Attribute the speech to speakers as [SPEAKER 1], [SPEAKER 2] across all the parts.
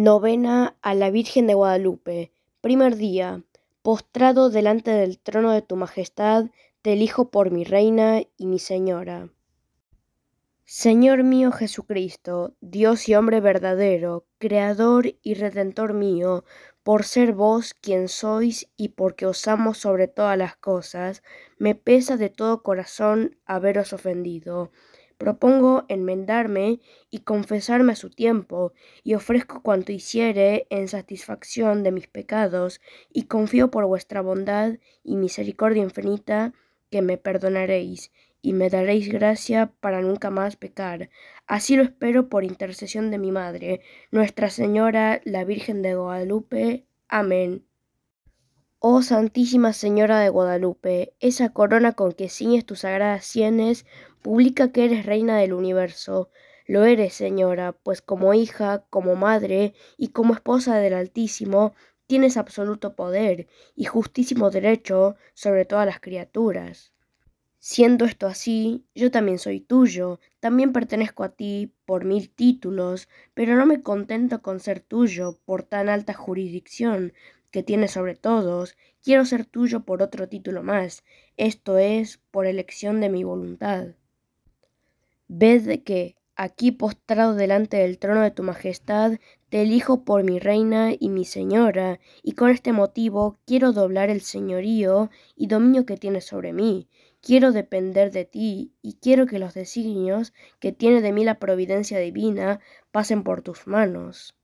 [SPEAKER 1] Novena a la Virgen de Guadalupe. Primer día. Postrado delante del trono de tu Majestad, te elijo por mi reina y mi señora. Señor mío Jesucristo, Dios y hombre verdadero, Creador y Redentor mío, por ser vos quien sois y porque os amo sobre todas las cosas, me pesa de todo corazón haberos ofendido. Propongo enmendarme y confesarme a su tiempo, y ofrezco cuanto hiciere en satisfacción de mis pecados, y confío por vuestra bondad y misericordia infinita que me perdonaréis y me daréis gracia para nunca más pecar. Así lo espero por intercesión de mi Madre, Nuestra Señora, la Virgen de Guadalupe. Amén. Oh Santísima Señora de Guadalupe, esa corona con que ciñes tus sagradas sienes, publica que eres reina del universo. Lo eres, Señora, pues como hija, como madre y como esposa del Altísimo, tienes absoluto poder y justísimo derecho sobre todas las criaturas. Siendo esto así, yo también soy tuyo, también pertenezco a ti por mil títulos, pero no me contento con ser tuyo por tan alta jurisdicción, que tiene sobre todos, quiero ser tuyo por otro título más, esto es, por elección de mi voluntad. Ved que, aquí postrado delante del trono de tu majestad, te elijo por mi reina y mi señora, y con este motivo quiero doblar el señorío y dominio que tienes sobre mí, quiero depender de ti y quiero que los designios que tiene de mí la providencia divina pasen por tus manos.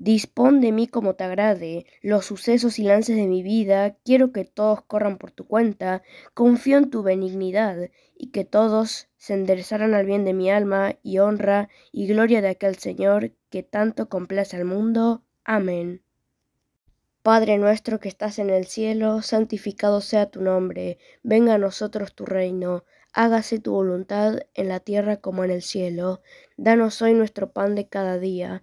[SPEAKER 1] Dispón de mí como te agrade, los sucesos y lances de mi vida, quiero que todos corran por tu cuenta, confío en tu benignidad, y que todos se enderezaran al bien de mi alma y honra y gloria de aquel Señor que tanto complace al mundo. Amén. Padre nuestro que estás en el cielo, santificado sea tu nombre, venga a nosotros tu reino, hágase tu voluntad en la tierra como en el cielo. Danos hoy nuestro pan de cada día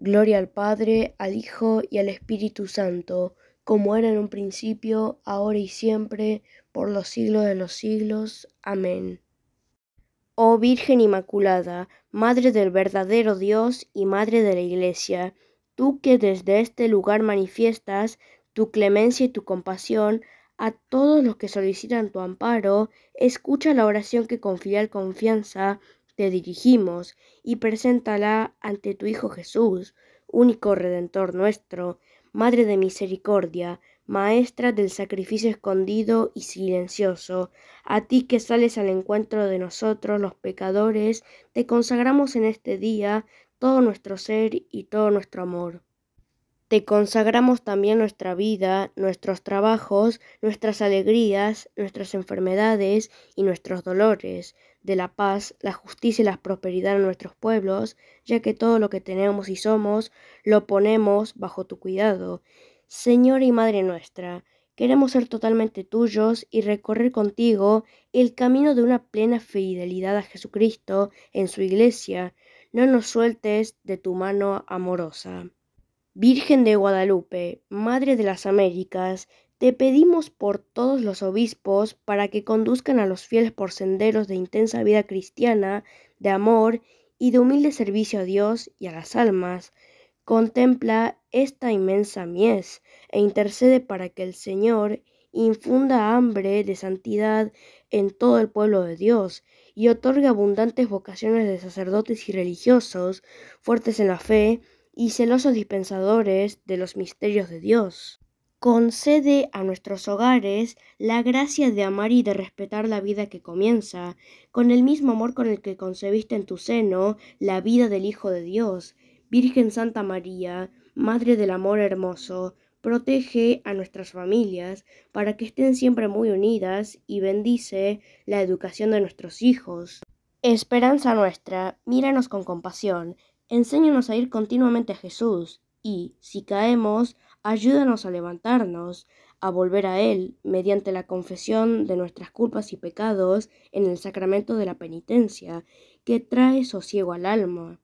[SPEAKER 1] Gloria al Padre, al Hijo y al Espíritu Santo, como era en un principio, ahora y siempre, por los siglos de los siglos. Amén. Oh Virgen Inmaculada, Madre del verdadero Dios y Madre de la Iglesia, tú que desde este lugar manifiestas tu clemencia y tu compasión a todos los que solicitan tu amparo, escucha la oración que con fiel confianza te dirigimos y preséntala ante tu Hijo Jesús, único Redentor nuestro, Madre de Misericordia, Maestra del sacrificio escondido y silencioso, a ti que sales al encuentro de nosotros los pecadores, te consagramos en este día todo nuestro ser y todo nuestro amor. Te consagramos también nuestra vida, nuestros trabajos, nuestras alegrías, nuestras enfermedades y nuestros dolores, de la paz, la justicia y la prosperidad a nuestros pueblos, ya que todo lo que tenemos y somos lo ponemos bajo tu cuidado. Señor y Madre nuestra, queremos ser totalmente tuyos y recorrer contigo el camino de una plena fidelidad a Jesucristo en su iglesia. No nos sueltes de tu mano amorosa. Virgen de Guadalupe, Madre de las Américas, te pedimos por todos los obispos para que conduzcan a los fieles por senderos de intensa vida cristiana, de amor y de humilde servicio a Dios y a las almas. Contempla esta inmensa mies e intercede para que el Señor infunda hambre de santidad en todo el pueblo de Dios y otorgue abundantes vocaciones de sacerdotes y religiosos, fuertes en la fe, y celosos dispensadores de los misterios de Dios. Concede a nuestros hogares la gracia de amar y de respetar la vida que comienza, con el mismo amor con el que concebiste en tu seno la vida del Hijo de Dios. Virgen Santa María, Madre del Amor Hermoso, protege a nuestras familias para que estén siempre muy unidas y bendice la educación de nuestros hijos. Esperanza nuestra, míranos con compasión Enséñanos a ir continuamente a Jesús y, si caemos, ayúdanos a levantarnos, a volver a Él mediante la confesión de nuestras culpas y pecados en el sacramento de la penitencia, que trae sosiego al alma.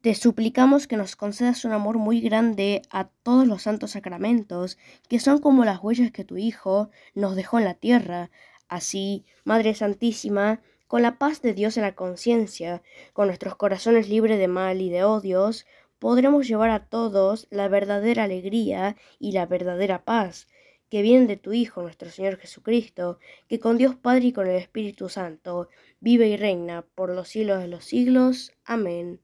[SPEAKER 1] Te suplicamos que nos concedas un amor muy grande a todos los santos sacramentos, que son como las huellas que tu Hijo nos dejó en la tierra. Así, Madre Santísima, con la paz de Dios en la conciencia, con nuestros corazones libres de mal y de odios, podremos llevar a todos la verdadera alegría y la verdadera paz que viene de tu Hijo nuestro Señor Jesucristo, que con Dios Padre y con el Espíritu Santo vive y reina por los siglos de los siglos. Amén.